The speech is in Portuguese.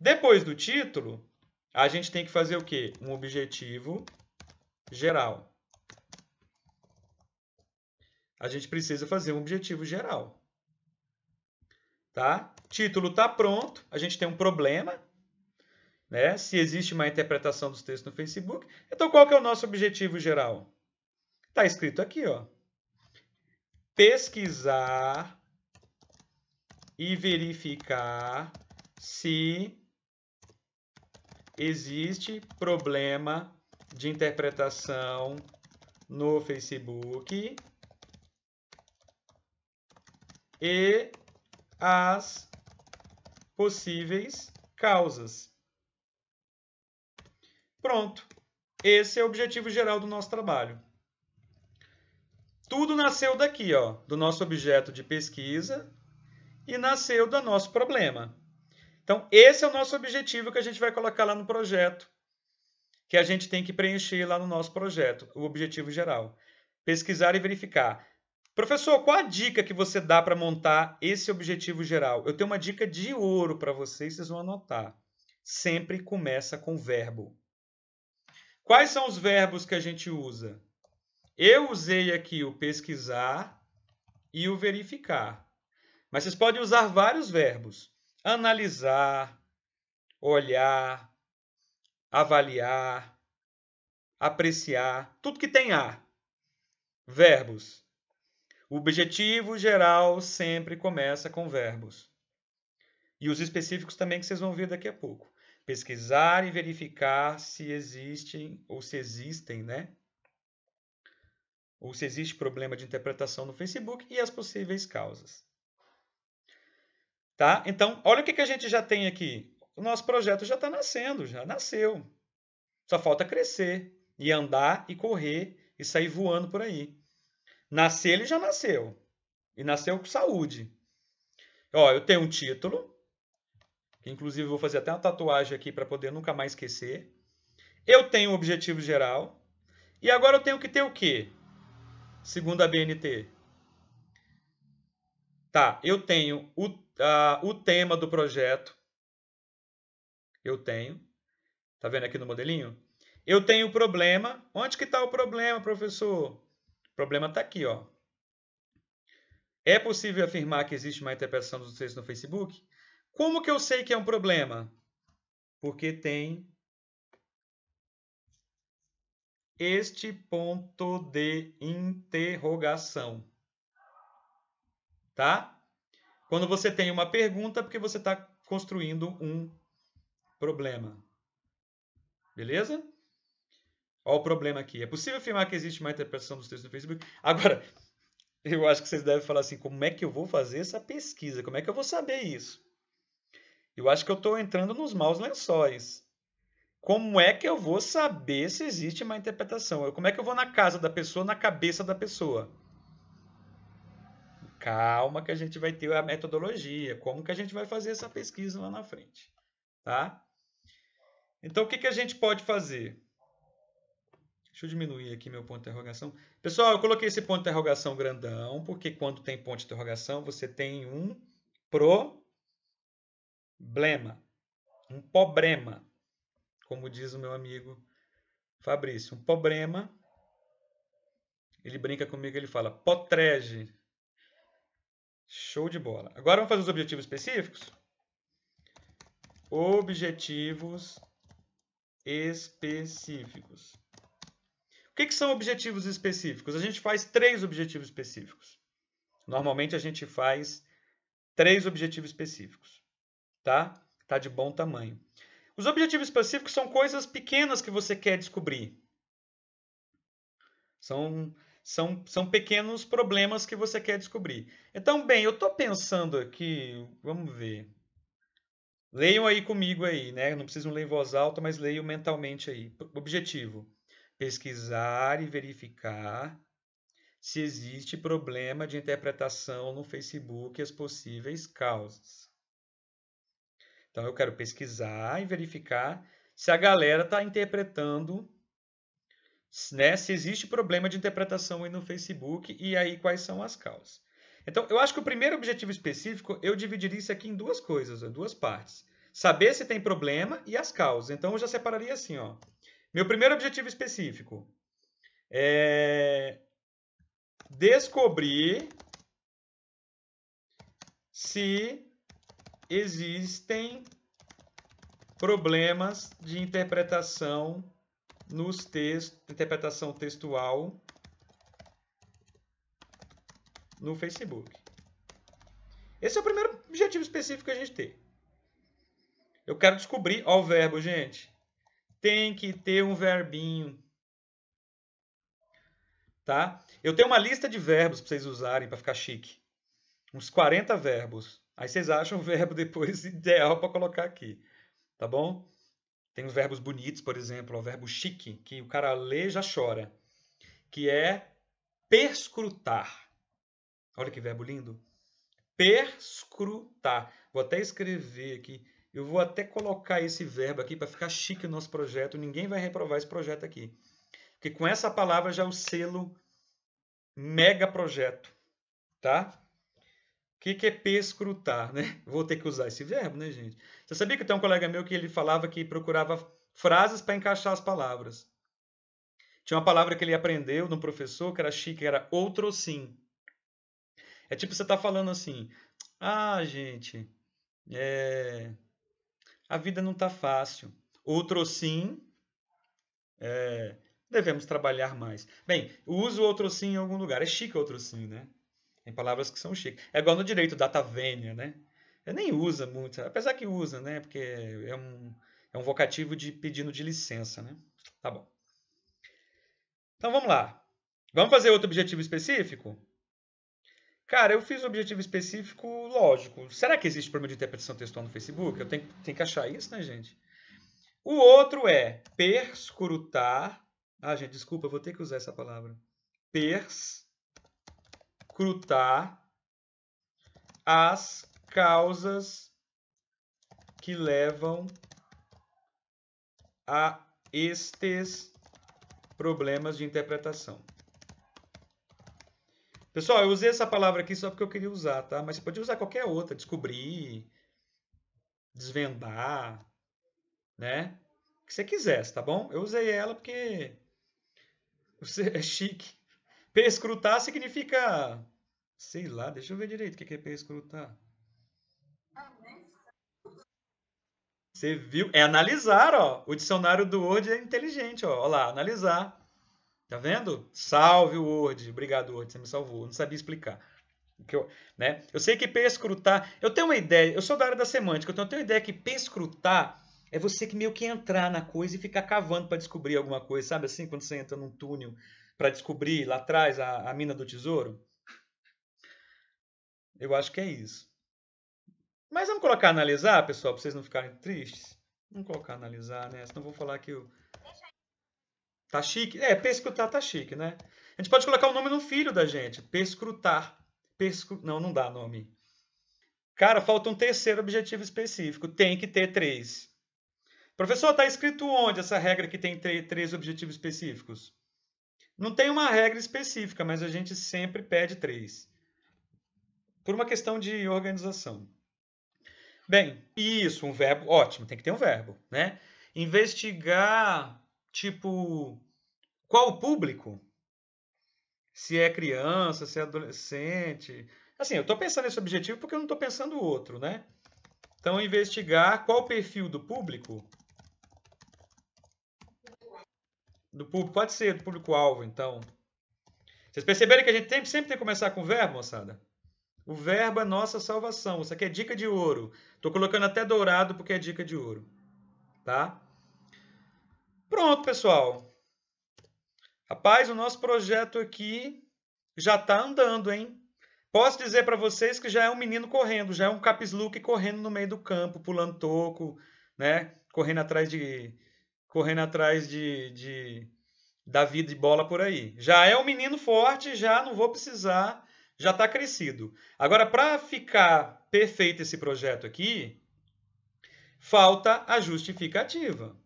Depois do título, a gente tem que fazer o quê? Um objetivo geral. A gente precisa fazer um objetivo geral. Tá? Título está pronto, a gente tem um problema, né? se existe uma interpretação dos textos no Facebook. Então, qual que é o nosso objetivo geral? Está escrito aqui, ó. pesquisar e verificar se existe problema de interpretação no Facebook e as possíveis causas. Pronto. Esse é o objetivo geral do nosso trabalho. Tudo nasceu daqui, ó, do nosso objeto de pesquisa e nasceu do nosso problema. Então, esse é o nosso objetivo que a gente vai colocar lá no projeto, que a gente tem que preencher lá no nosso projeto, o objetivo geral. Pesquisar e verificar. Professor, qual a dica que você dá para montar esse objetivo geral? Eu tenho uma dica de ouro para vocês, vocês vão anotar. Sempre começa com verbo. Quais são os verbos que a gente usa? Eu usei aqui o pesquisar e o verificar. Mas vocês podem usar vários verbos analisar, olhar, avaliar, apreciar, tudo que tem A. Verbos. O objetivo geral sempre começa com verbos. E os específicos também que vocês vão ver daqui a pouco. Pesquisar e verificar se existem ou se existem, né? Ou se existe problema de interpretação no Facebook e as possíveis causas. Tá? Então, olha o que, que a gente já tem aqui. O nosso projeto já está nascendo, já nasceu. Só falta crescer e andar e correr e sair voando por aí. Nascer, ele já nasceu. E nasceu com saúde. Ó, eu tenho um título, que inclusive vou fazer até uma tatuagem aqui para poder nunca mais esquecer. Eu tenho um objetivo geral. E agora eu tenho que ter o quê? Segundo a BNT, Tá, eu tenho o, a, o tema do projeto. Eu tenho. Tá vendo aqui no modelinho? Eu tenho o problema. Onde que está o problema, professor? O problema está aqui, ó. É possível afirmar que existe uma interpretação dos textos no Facebook? Como que eu sei que é um problema? Porque tem este ponto de interrogação tá? Quando você tem uma pergunta, é porque você está construindo um problema. Beleza? Olha o problema aqui. É possível afirmar que existe uma interpretação dos textos do Facebook? Agora, eu acho que vocês devem falar assim: como é que eu vou fazer essa pesquisa? Como é que eu vou saber isso? Eu acho que eu estou entrando nos maus lençóis. Como é que eu vou saber se existe uma interpretação? Como é que eu vou na casa da pessoa, na cabeça da pessoa? Calma que a gente vai ter a metodologia, como que a gente vai fazer essa pesquisa lá na frente, tá? Então, o que, que a gente pode fazer? Deixa eu diminuir aqui meu ponto de interrogação. Pessoal, eu coloquei esse ponto de interrogação grandão, porque quando tem ponto de interrogação, você tem um problema. Um problema. Como diz o meu amigo Fabrício. Um problema. Ele brinca comigo, ele fala, potrege. Show de bola. Agora vamos fazer os objetivos específicos? Objetivos específicos. O que, que são objetivos específicos? A gente faz três objetivos específicos. Normalmente a gente faz três objetivos específicos, tá? Tá de bom tamanho. Os objetivos específicos são coisas pequenas que você quer descobrir. São são, são pequenos problemas que você quer descobrir. Então, bem, eu estou pensando aqui, vamos ver. Leiam aí comigo aí, né? Não precisam ler em voz alta, mas leiam mentalmente aí. Objetivo: pesquisar e verificar se existe problema de interpretação no Facebook e as possíveis causas. Então eu quero pesquisar e verificar se a galera está interpretando né, se existe problema de interpretação aí no Facebook e aí quais são as causas. Então, eu acho que o primeiro objetivo específico, eu dividiria isso aqui em duas coisas, em duas partes. Saber se tem problema e as causas. Então, eu já separaria assim, ó. Meu primeiro objetivo específico é descobrir se existem problemas de interpretação nos textos, interpretação textual no Facebook. Esse é o primeiro objetivo específico que a gente tem. Eu quero descobrir, ó o verbo, gente. Tem que ter um verbinho. Tá? Eu tenho uma lista de verbos para vocês usarem para ficar chique. Uns 40 verbos. Aí vocês acham o verbo depois ideal para colocar aqui. Tá bom? Tem os verbos bonitos, por exemplo, o verbo chique, que o cara lê já chora, que é perscrutar. Olha que verbo lindo. Perscrutar. Vou até escrever aqui. Eu vou até colocar esse verbo aqui para ficar chique o nosso projeto. Ninguém vai reprovar esse projeto aqui. Porque com essa palavra já é o selo mega projeto, tá? O que, que é perscrutar, né? Vou ter que usar esse verbo, né, gente? Você sabia que tem um colega meu que ele falava que procurava frases para encaixar as palavras. Tinha uma palavra que ele aprendeu no professor que era chique, que era outro sim. É tipo você tá falando assim: "Ah, gente, é... a vida não tá fácil. Outro sim, é... devemos trabalhar mais". Bem, uso outro sim em algum lugar. É chique outro sim, né? Tem palavras que são chiques. É igual no direito, data venia, né? Eu nem usa muito, apesar que usa, né? Porque é um, é um vocativo de pedindo de licença, né? Tá bom. Então vamos lá. Vamos fazer outro objetivo específico? Cara, eu fiz um objetivo específico, lógico. Será que existe problema de interpretação textual no Facebook? Eu tenho, tenho que achar isso, né, gente? O outro é perscrutar. Ah, gente, desculpa, eu vou ter que usar essa palavra. Perscrutar escrutar as causas que levam a estes problemas de interpretação. Pessoal, eu usei essa palavra aqui só porque eu queria usar, tá? Mas você pode usar qualquer outra, descobrir, desvendar, né? O que você quisesse, tá bom? Eu usei ela porque você é chique. Perscrutar significa. Sei lá, deixa eu ver direito o que é perscrutar. Você viu? É analisar, ó. O dicionário do Word é inteligente, ó. Olha lá, analisar. Tá vendo? Salve o Word. Obrigado, Word. Você me salvou. Eu não sabia explicar. Que eu, né? eu sei que perscrutar. Eu tenho uma ideia. Eu sou da área da semântica, então eu tenho uma ideia que perscrutar é você que meio que entrar na coisa e ficar cavando para descobrir alguma coisa, sabe assim, quando você entra num túnel para descobrir lá atrás a, a mina do tesouro? Eu acho que é isso. Mas vamos colocar analisar, pessoal, para vocês não ficarem tristes. Vamos colocar analisar, né? Senão vou falar que o. Tá chique? É, perscrutar tá chique, né? A gente pode colocar o nome no filho da gente. Perscrutar. Perscru... Não, não dá nome. Cara, falta um terceiro objetivo específico. Tem que ter três. Professor, está escrito onde essa regra que tem três objetivos específicos? Não tem uma regra específica, mas a gente sempre pede três. Por uma questão de organização. Bem, isso, um verbo, ótimo, tem que ter um verbo, né? Investigar, tipo, qual o público? Se é criança, se é adolescente. Assim, eu estou pensando nesse objetivo porque eu não estou pensando outro, né? Então, investigar qual o perfil do público do público, pode ser do público-alvo, então. Vocês perceberam que a gente tem, sempre tem que começar com verbo, moçada? O verbo é nossa salvação. Isso aqui é dica de ouro. Estou colocando até dourado porque é dica de ouro. Tá? Pronto, pessoal. Rapaz, o nosso projeto aqui já está andando, hein? Posso dizer para vocês que já é um menino correndo, já é um caps look correndo no meio do campo, pulando toco, né? Correndo atrás de, correndo atrás de, de da vida de bola por aí. Já é um menino forte, já não vou precisar, já está crescido. Agora, para ficar perfeito esse projeto aqui, falta a justificativa.